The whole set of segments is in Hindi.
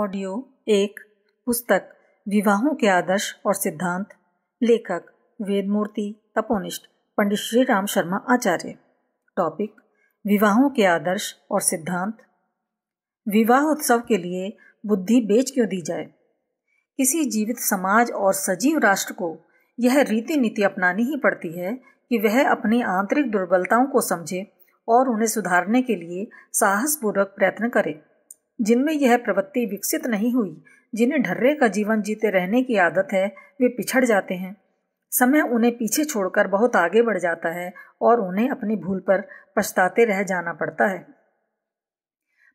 ऑडियो एक पुस्तक विवाहों के आदर्श और सिद्धांत लेखक वेदमूर्ति तपोनिष्ठ पंडित श्री राम शर्मा आचार्य टॉपिक विवाहों के आदर्श और सिद्धांत विवाह उत्सव के लिए बुद्धि बेच क्यों दी जाए किसी जीवित समाज और सजीव राष्ट्र को यह रीति नीति अपनानी ही पड़ती है कि वह अपनी आंतरिक दुर्बलताओं को समझे और उन्हें सुधारने के लिए साहसपूर्वक प्रयत्न करे जिनमें यह प्रवृत्ति विकसित नहीं हुई जिन्हें ढर्रे का जीवन जीते रहने की आदत है वे पिछड़ जाते हैं समय उन्हें पीछे छोड़कर बहुत आगे बढ़ जाता है और उन्हें अपनी भूल पर पछताते रह जाना पड़ता है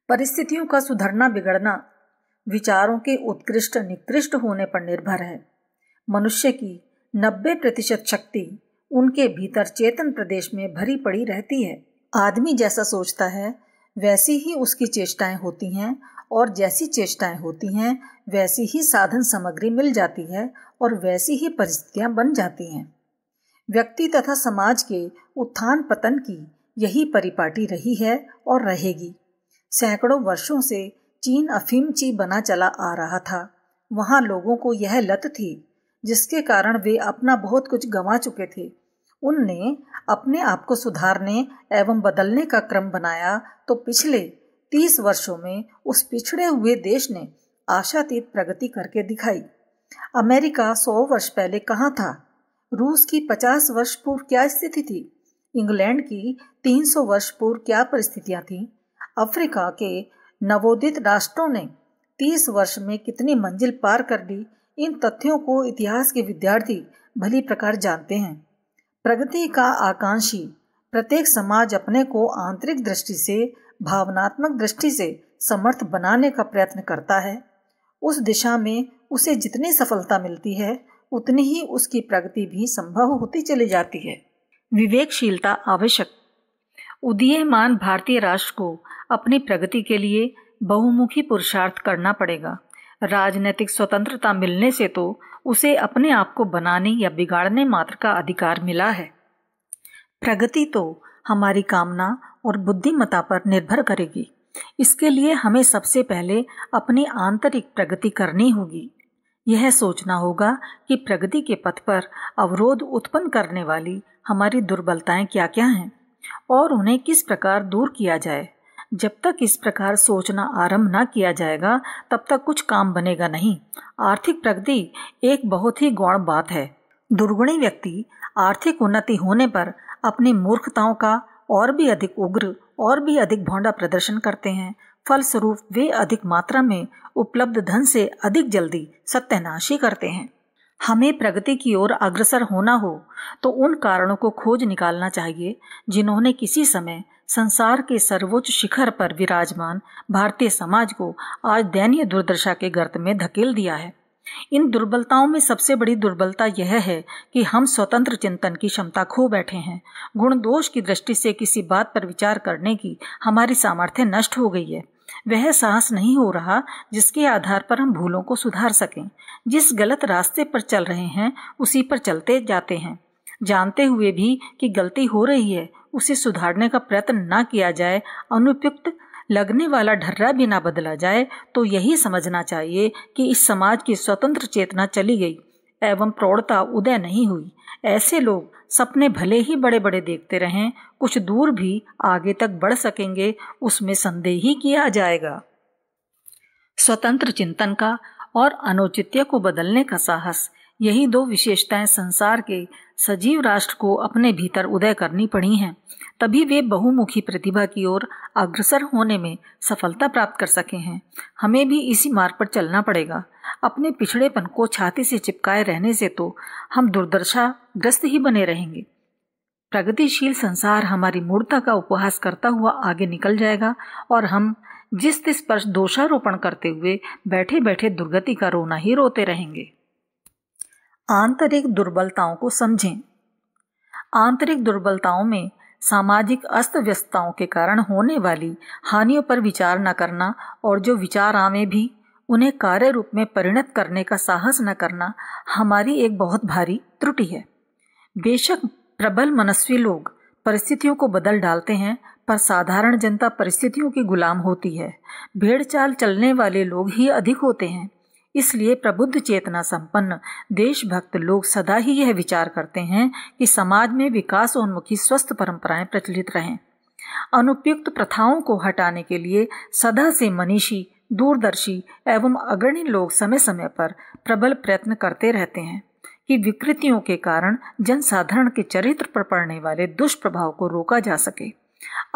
परिस्थितियों का सुधरना बिगड़ना विचारों के उत्कृष्ट निकृष्ट होने पर निर्भर है मनुष्य की नब्बे प्रतिशत शक्ति उनके भीतर चेतन प्रदेश में भरी पड़ी रहती है आदमी जैसा सोचता है वैसी ही उसकी चेष्टाएं होती हैं और जैसी चेष्टाएं होती हैं वैसी ही साधन सामग्री मिल जाती है और वैसी ही परिस्थितियां बन जाती हैं व्यक्ति तथा समाज के उत्थान पतन की यही परिपाटी रही है और रहेगी सैकड़ों वर्षों से चीन अफीम ची बना चला आ रहा था वहाँ लोगों को यह लत थी जिसके कारण वे अपना बहुत कुछ गंवा चुके थे उनने अपने आप को सुधारने एवं बदलने का क्रम बनाया तो पिछले तीस वर्षों में उस पिछड़े हुए देश ने आशातीत प्रगति करके दिखाई अमेरिका सौ वर्ष पहले कहाँ था रूस की पचास वर्ष पूर्व क्या स्थिति थी इंग्लैंड की तीन सौ वर्ष पूर्व क्या परिस्थितियाँ थीं अफ्रीका के नवोदित राष्ट्रों ने तीस वर्ष में कितनी मंजिल पार कर दी इन तथ्यों को इतिहास के विद्यार्थी भली प्रकार जानते हैं प्रगति का आकांक्षी प्रत्येक समाज अपने को आंतरिक दृष्टि से भावनात्मक दृष्टि से समर्थ बनाने का प्रयत्न करता है उस दिशा में उसे जितनी सफलता मिलती है उतनी ही उसकी प्रगति भी संभव होती चली जाती है विवेकशीलता आवश्यक उदीयमान भारतीय राष्ट्र को अपनी प्रगति के लिए बहुमुखी पुरुषार्थ करना पड़ेगा राजनीतिक स्वतंत्रता मिलने से तो उसे अपने आप को बनाने या बिगाड़ने मात्र का अधिकार मिला है प्रगति तो हमारी कामना और बुद्धिमता पर निर्भर करेगी इसके लिए हमें सबसे पहले अपनी आंतरिक प्रगति करनी होगी यह सोचना होगा कि प्रगति के पथ पर अवरोध उत्पन्न करने वाली हमारी दुर्बलताएं क्या क्या हैं और उन्हें किस प्रकार दूर किया जाए जब तक इस प्रकार सोचना आरंभ न किया जाएगा तब तक कुछ काम बनेगा नहीं आर्थिक प्रगति एक बहुत ही गौण बात है दुर्गुणी व्यक्ति आर्थिक उन्नति होने पर अपनी मूर्खताओं का और भी अधिक उग्र और भी अधिक भौंडा प्रदर्शन करते हैं फलस्वरूप वे अधिक मात्रा में उपलब्ध धन से अधिक जल्दी सत्यनाशी करते हैं हमें प्रगति की ओर अग्रसर होना हो तो उन कारणों को खोज निकालना चाहिए जिन्होंने किसी समय संसार के सर्वोच्च शिखर पर विराजमान भारतीय समाज को आज दैनीय दुर्दशा के गर्त में धकेल दिया है इन दुर्बलताओं में सबसे बड़ी दुर्बलता यह है कि हम स्वतंत्र चिंतन की क्षमता खो बैठे हैं गुण दोष की दृष्टि से किसी बात पर विचार करने की हमारी सामर्थ्य नष्ट हो गई है वह साहस नहीं हो रहा जिसके आधार पर हम भूलों को सुधार सकें जिस गलत रास्ते पर चल रहे हैं उसी पर चलते जाते हैं जानते हुए भी कि गलती हो रही है उसे सुधारने का प्रयत्न न किया जाए अनुपयुक्त लगने वाला ढर्रा भी ना बदला जाए तो यही समझना चाहिए कि इस समाज की स्वतंत्र चेतना चली गई एवं प्रौढ़ता उदय नहीं हुई ऐसे लोग सपने भले ही बड़े बड़े देखते रहें कुछ दूर भी आगे तक बढ़ सकेंगे उसमें संदेह ही किया जाएगा स्वतंत्र चिंतन का और अनौचित्य को बदलने का साहस यही दो विशेषताएं संसार के सजीव राष्ट्र को अपने भीतर उदय करनी पड़ी हैं तभी वे बहुमुखी प्रतिभा की ओर अग्रसर होने में सफलता प्राप्त कर सके हैं हमें भी इसी मार्ग पर चलना पड़ेगा अपने पिछड़ेपन को छाती से चिपकाए रहने से तो हम दुर्दशा ग्रस्त ही बने रहेंगे प्रगतिशील संसार हमारी मूर्ता का उपहास करता हुआ आगे निकल जाएगा और हम जिस तिस पर दोषारोपण करते हुए बैठे बैठे दुर्गति का रोना ही रोते रहेंगे आंतरिक दुर्बलताओं को समझें आंतरिक दुर्बलताओं में सामाजिक अस्त व्यस्तताओं के कारण होने वाली हानियों पर विचार न करना और जो विचार आवे भी उन्हें कार्य रूप में परिणत करने का साहस न करना हमारी एक बहुत भारी त्रुटि है बेशक प्रबल मनस्वी लोग परिस्थितियों को बदल डालते हैं पर साधारण जनता परिस्थितियों की गुलाम होती है भेड़ चाल चलने वाले लोग ही अधिक होते हैं इसलिए प्रबुद्ध चेतना संपन्न देशभक्त लोग सदा ही यह विचार करते हैं कि समाज में विकास उन्मुखी स्वस्थ परंपराएं प्रचलित रहें अनुपयुक्त प्रथाओं को हटाने के लिए सदा से मनीषी दूरदर्शी एवं अग्रणी लोग समय समय पर प्रबल प्रयत्न करते रहते हैं कि विकृतियों के कारण जनसाधारण के चरित्र पर पड़ने वाले दुष्प्रभाव को रोका जा सके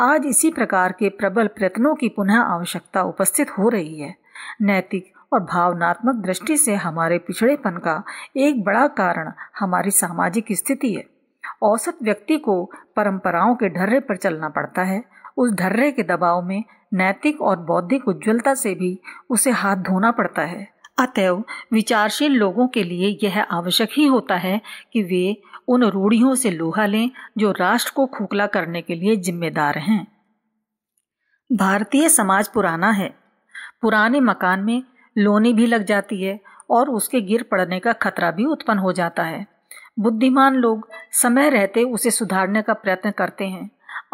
आज इसी प्रकार के प्रबल प्रयत्नों की पुनः आवश्यकता उपस्थित हो रही है नैतिक और भावनात्मक दृष्टि से हमारे पिछड़ेपन का एक बड़ा कारण हमारी सामाजिक स्थिति है औसत व्यक्ति को परंपराओं के ढर्रे पर चलना पड़ता है उस ढर्रे के दबाव में नैतिक और बौद्धिक उज्ज्वलता से भी उसे हाथ धोना पड़ता है अतएव विचारशील लोगों के लिए यह आवश्यक ही होता है कि वे उन रूढ़ियों से लोहा लें जो राष्ट्र को खोखला करने के लिए जिम्मेदार हैं भारतीय समाज पुराना है पुराने मकान में लोनी भी लग जाती है और उसके गिर पड़ने का खतरा भी उत्पन्न हो जाता है बुद्धिमान लोग समय रहते उसे सुधारने का प्रयत्न करते हैं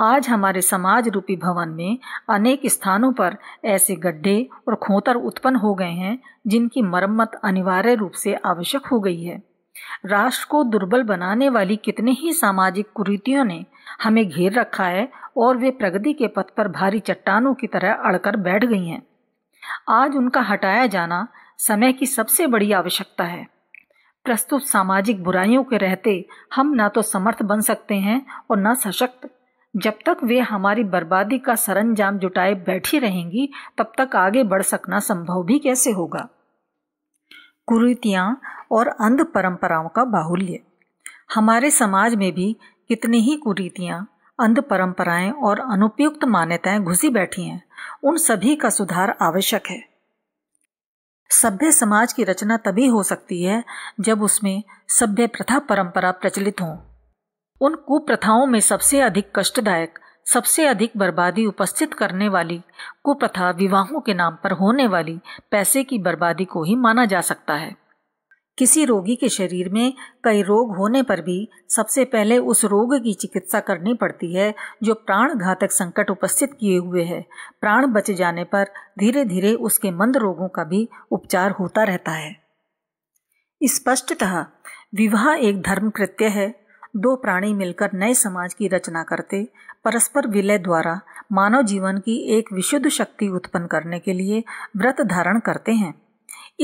आज हमारे समाज रूपी भवन में अनेक स्थानों पर ऐसे गड्ढे और खोतर उत्पन्न हो गए हैं जिनकी मरम्मत अनिवार्य रूप से आवश्यक हो गई है राष्ट्र को दुर्बल बनाने वाली कितने ही सामाजिक कुरीतियों ने हमें घेर रखा है और वे प्रगति के पथ पर भारी चट्टानों की तरह अड़कर बैठ गई हैं आज उनका हटाया जाना समय की सबसे बड़ी आवश्यकता है प्रस्तुत सामाजिक बुराइयों के रहते हम ना तो समर्थ बन सकते हैं और ना सशक्त जब तक वे हमारी बर्बादी का सरंजाम जुटाए बैठी रहेंगी तब तक आगे बढ़ सकना संभव भी कैसे होगा कुरीतियाँ और अंध परंपराओं का बाहुल्य हमारे समाज में भी कितनी ही कुरीतियाँ अंध परंपराएं और अनुपयुक्त मान्यताएं घुसी बैठी हैं उन सभी का सुधार आवश्यक है सभ्य समाज की रचना तभी हो सकती है जब उसमें सभ्य प्रथा परंपरा प्रचलित हो उन कुप्रथाओं में सबसे अधिक कष्टदायक सबसे अधिक बर्बादी उपस्थित करने वाली कुप्रथा विवाहों के नाम पर होने वाली पैसे की बर्बादी को ही माना जा सकता है किसी रोगी के शरीर में कई रोग होने पर भी सबसे पहले उस रोग की चिकित्सा करनी पड़ती है जो प्राण घातक संकट उपस्थित किए हुए है प्राण बच जाने पर धीरे धीरे उसके मंद रोगों का भी उपचार होता रहता है स्पष्टतः विवाह एक धर्म कृत्य है दो प्राणी मिलकर नए समाज की रचना करते परस्पर विलय द्वारा मानव जीवन की एक विशुद्ध शक्ति उत्पन्न करने के लिए व्रत धारण करते हैं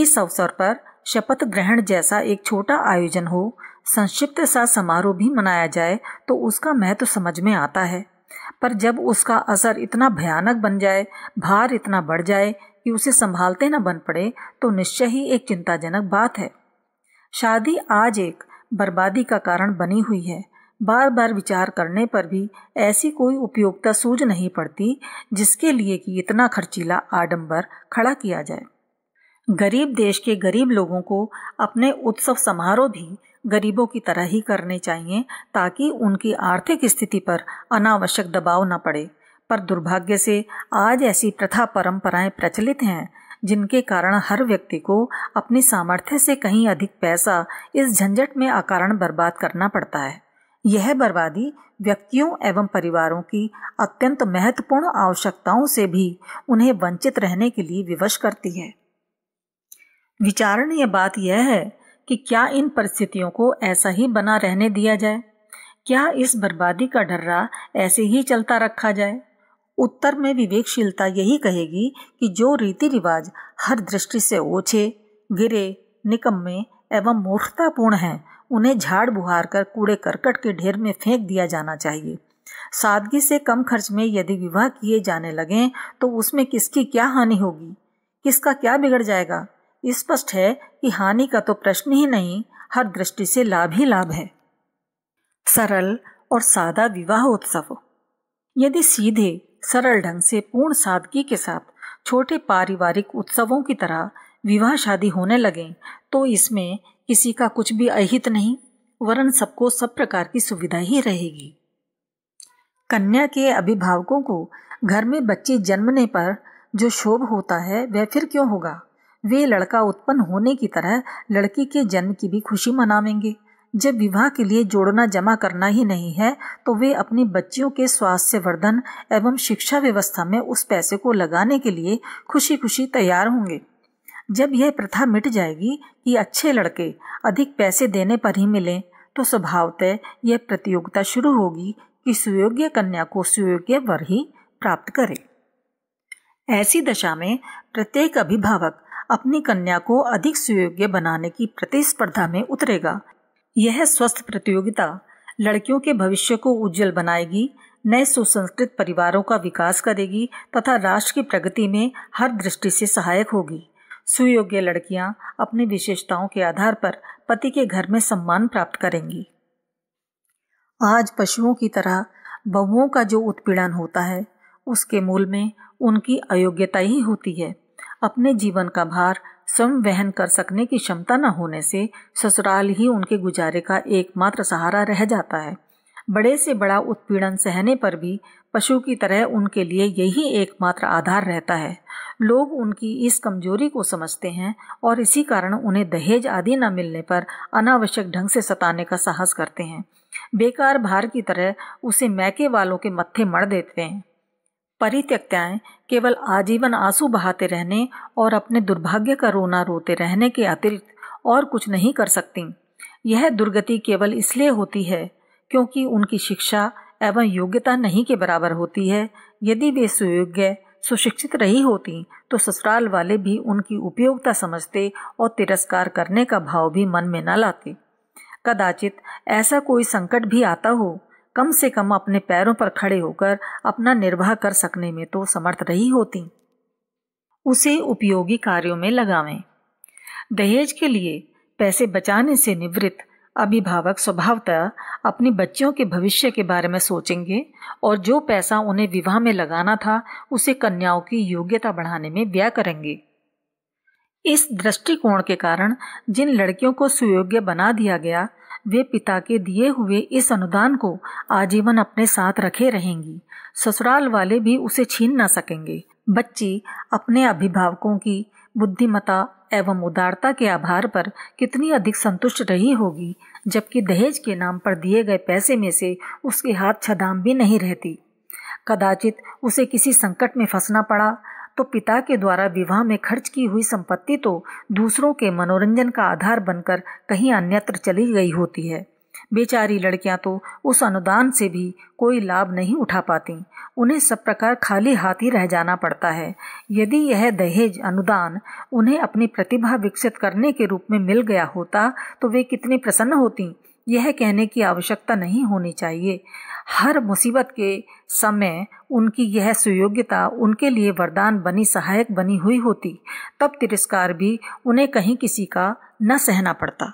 इस अवसर पर शपथ ग्रहण जैसा एक छोटा आयोजन हो संक्षिप्त सा समारोह भी मनाया जाए तो उसका महत्व तो समझ में आता है पर जब उसका असर इतना भयानक बन जाए भार इतना बढ़ जाए कि उसे संभालते न बन पड़े तो निश्चय ही एक चिंताजनक बात है शादी आज एक बर्बादी का कारण बनी हुई है बार बार विचार करने पर भी ऐसी कोई उपयोगिता सूझ नहीं पड़ती जिसके लिए कि इतना खर्चीला आडंबर खड़ा किया जाए गरीब देश के गरीब लोगों को अपने उत्सव समारोह भी गरीबों की तरह ही करने चाहिए ताकि उनकी आर्थिक स्थिति पर अनावश्यक दबाव न पड़े पर दुर्भाग्य से आज ऐसी प्रथा परंपराएं प्रचलित हैं जिनके कारण हर व्यक्ति को अपनी सामर्थ्य से कहीं अधिक पैसा इस झंझट में अकारण बर्बाद करना पड़ता है यह बर्बादी व्यक्तियों एवं परिवारों की अत्यंत महत्वपूर्ण आवश्यकताओं से भी उन्हें वंचित रहने के लिए विवश करती है विचारणीय बात यह है कि क्या इन परिस्थितियों को ऐसा ही बना रहने दिया जाए क्या इस बर्बादी का डर्रा ऐसे ही चलता रखा जाए उत्तर में विवेकशीलता यही कहेगी कि जो रीति रिवाज हर दृष्टि से ओछे गिरे निकम्मे एवं मूर्खतापूर्ण हैं उन्हें झाड़ बुहार कर कूड़े करकट के ढेर में फेंक दिया जाना चाहिए सादगी से कम खर्च में यदि विवाह किए जाने लगें तो उसमें किसकी क्या हानि होगी किसका क्या बिगड़ जाएगा स्पष्ट है कि हानि का तो प्रश्न ही नहीं हर दृष्टि से लाभ ही लाभ है सरल और सादा विवाह उत्सव यदि सीधे सरल ढंग से पूर्ण सादगी के साथ छोटे पारिवारिक उत्सवों की तरह विवाह शादी होने लगे तो इसमें किसी का कुछ भी अहित नहीं वरन सबको सब प्रकार की सुविधा ही रहेगी कन्या के अभिभावकों को घर में बच्चे जन्मने पर जो शोभ होता है वह फिर क्यों होगा वे लड़का उत्पन्न होने की तरह लड़की के जन्म की भी खुशी मनावेंगे जब विवाह के लिए जोड़ना जमा करना ही नहीं है तो वे अपनी बच्चियों के स्वास्थ्य वर्धन एवं शिक्षा व्यवस्था में उस पैसे को लगाने के लिए खुशी खुशी तैयार होंगे जब यह प्रथा मिट जाएगी कि अच्छे लड़के अधिक पैसे देने पर ही मिलें तो स्वभावतः यह प्रतियोगिता शुरू होगी कि सुयोग्य कन्या को सुयोग्य वर ही प्राप्त करे ऐसी दशा में प्रत्येक अभिभावक अपनी कन्या को अधिक सुयोग्य बनाने की प्रतिस्पर्धा में उतरेगा यह स्वस्थ प्रतियोगिता लड़कियों के भविष्य को उज्जवल बनाएगी नए सुसंस्कृत परिवारों का विकास करेगी तथा राष्ट्र की प्रगति में हर दृष्टि से सहायक होगी सुयोग्य लड़कियां अपनी विशेषताओं के आधार पर पति के घर में सम्मान प्राप्त करेंगी आज पशुओं की तरह बहुओं का जो उत्पीड़न होता है उसके मूल में उनकी अयोग्यता ही होती है अपने जीवन का भार स्वयं वहन कर सकने की क्षमता न होने से ससुराल ही उनके गुजारे का एकमात्र सहारा रह जाता है बड़े से बड़ा उत्पीड़न सहने पर भी पशु की तरह उनके लिए यही एकमात्र आधार रहता है लोग उनकी इस कमजोरी को समझते हैं और इसी कारण उन्हें दहेज आदि न मिलने पर अनावश्यक ढंग से सताने का साहस करते हैं बेकार भार की तरह उसे मैके वालों के मत्थे मर देते हैं परित्यक्ताएं केवल आजीवन आंसू बहाते रहने और अपने दुर्भाग्य का रोना रोते रहने के अतिरिक्त और कुछ नहीं कर सकती यह दुर्गति केवल इसलिए होती है क्योंकि उनकी शिक्षा एवं योग्यता नहीं के बराबर होती है यदि वे सुयोग्य सुशिक्षित रही होती तो ससुराल वाले भी उनकी उपयोगिता समझते और तिरस्कार करने का भाव भी मन में न लाते कदाचित ऐसा कोई संकट भी आता हो कम से कम अपने पैरों पर खड़े होकर अपना निर्वाह कर सकने में तो समर्थ रही होती उसे उपयोगी कार्यों में लगावें दहेज के लिए पैसे बचाने से निवृत्त अभिभावक स्वभावतः अपनी बच्चियों के भविष्य के बारे में सोचेंगे और जो पैसा उन्हें विवाह में लगाना था उसे कन्याओं की योग्यता बढ़ाने में व्यय करेंगे इस दृष्टिकोण के कारण जिन लड़कियों को सुयोग्य बना दिया गया वे पिता के दिए हुए इस अनुदान को आजीवन अपने साथ रखे रहेंगी ससुराल वाले भी उसे छीन ना सकेंगे बच्ची अपने अभिभावकों की बुद्धिमता एवं उदारता के आभार पर कितनी अधिक संतुष्ट रही होगी जबकि दहेज के नाम पर दिए गए पैसे में से उसके हाथ छदाम भी नहीं रहती कदाचित उसे किसी संकट में फंसना पड़ा तो पिता के द्वारा विवाह में खर्च की हुई संपत्ति तो दूसरों के मनोरंजन का आधार बनकर कहीं अन्यत्र चली गई होती है बेचारी लड़कियां तो उस अनुदान से भी कोई लाभ नहीं उठा पाती उन्हें सब प्रकार खाली हाथ ही रह जाना पड़ता है यदि यह दहेज अनुदान उन्हें अपनी प्रतिभा विकसित करने के रूप में मिल गया होता तो वे कितनी प्रसन्न होती यह कहने की आवश्यकता नहीं होनी चाहिए हर मुसीबत के समय उनकी यह सुयोग्यता उनके लिए वरदान बनी सहायक बनी हुई होती तब तिरस्कार भी उन्हें कहीं किसी का न सहना पड़ता